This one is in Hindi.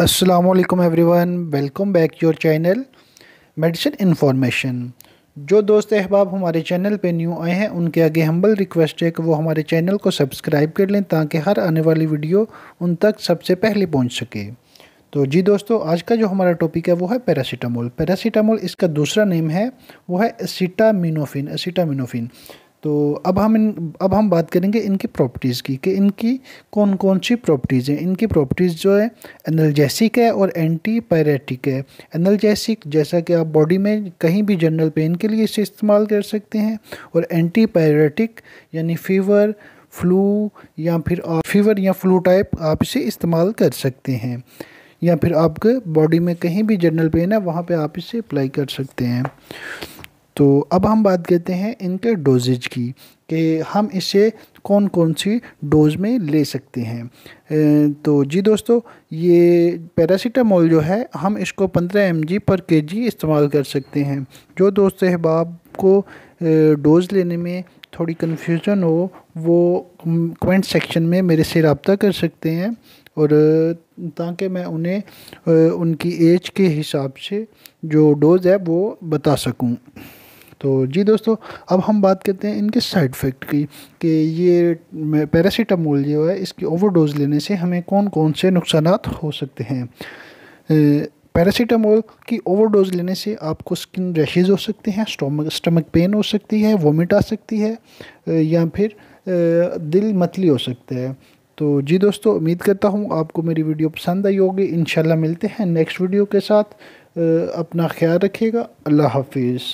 Aslam everyone welcome back your channel medicine information जो दोस्त अहबाब हमारे चैनल पे न्यू आए हैं उनके आगे हम्बल रिक्वेस्ट है कि वो हमारे चैनल को सब्सक्राइब कर लें ताकि हर आने वाली वीडियो उन तक सबसे पहले पहुंच सके तो जी दोस्तों आज का जो हमारा टॉपिक है वो है पैरासीटामोल पैरासीटामोल इसका दूसरा नेम है वो है एसीटामिनोफिन एसीटामिनोफिन तो अब हम इन अब हम बात करेंगे इनकी प्रॉपर्टीज़ की कि इनकी कौन कौन सी प्रॉपर्टीज़ हैं इनकी प्रॉपर्टीज़ जो है एनर्जेसिक है और एंटी पैरेटिक है एनर्जेसिक जैसा कि आप बॉडी में कहीं भी जनरल पेन के लिए इसे इस्तेमाल कर सकते हैं और एंटी पैरेटिक यानी फीवर फ्लू या फिर आप फीवर या फ्लू टाइप आप इसे इस्तेमाल कर सकते हैं या फिर आपके बॉडी में कहीं भी जनरल पेन है वहाँ पर आप इसे अप्लाई कर सकते हैं तो अब हम बात करते हैं इनके डोजेज की कि हम इसे कौन कौन सी डोज में ले सकते हैं तो जी दोस्तों ये पैरासीटामोल जो है हम इसको 15 एम पर के इस्तेमाल कर सकते हैं जो दोस्त अहबाब को डोज लेने में थोड़ी कन्फ्यूज़न हो वो कमेंट सेक्शन में मेरे से रबता कर सकते हैं और ताकि मैं उन्हें उनकी एज के हिसाब से जो डोज़ है वो बता सकूं तो जी दोस्तों अब हम बात करते हैं इनके साइड इफ़ेक्ट की कि ये पैरासीटामोल जो है इसकी ओवरडोज़ लेने से हमें कौन कौन से नुकसान हो सकते हैं पैरासीटामोल की ओवरडोज लेने से आपको स्किन रैशेज हो सकते हैं स्टोमक स्टमक पेन हो सकती है वोमिट आ सकती है या फिर दिल मतली हो सकता है तो जी दोस्तों उम्मीद करता हूँ आपको मेरी वीडियो पसंद आई होगी इन मिलते हैं नेक्स्ट वीडियो के साथ अपना ख्याल रखिएगा अल्लाह हाफिज़